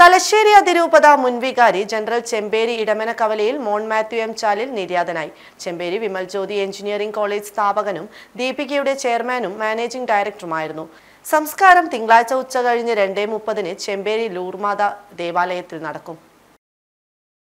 തലശ്ശേരി അതിരൂപത മുൻവികാരി ജനറൽ ചെമ്പേരി ഇടമന കവലയിൽ മോൺ മാത്യു എം ചാലിൽ നിര്യാതനായി ചെമ്പേരി വിമൽ ജ്യോതി എഞ്ചിനീയറിംഗ് കോളേജ് സ്ഥാപകനും ദീപികയുടെ ചെയർമാനും മാനേജിംഗ് ഡയറക്ടറുമായിരുന്നു സംസ്കാരം തിങ്കളാഴ്ച ഉച്ച കഴിഞ്ഞ് രണ്ടേ മുപ്പതിന് ചെമ്പേരി ലൂർമാത ദേവാലയത്തിൽ നടക്കും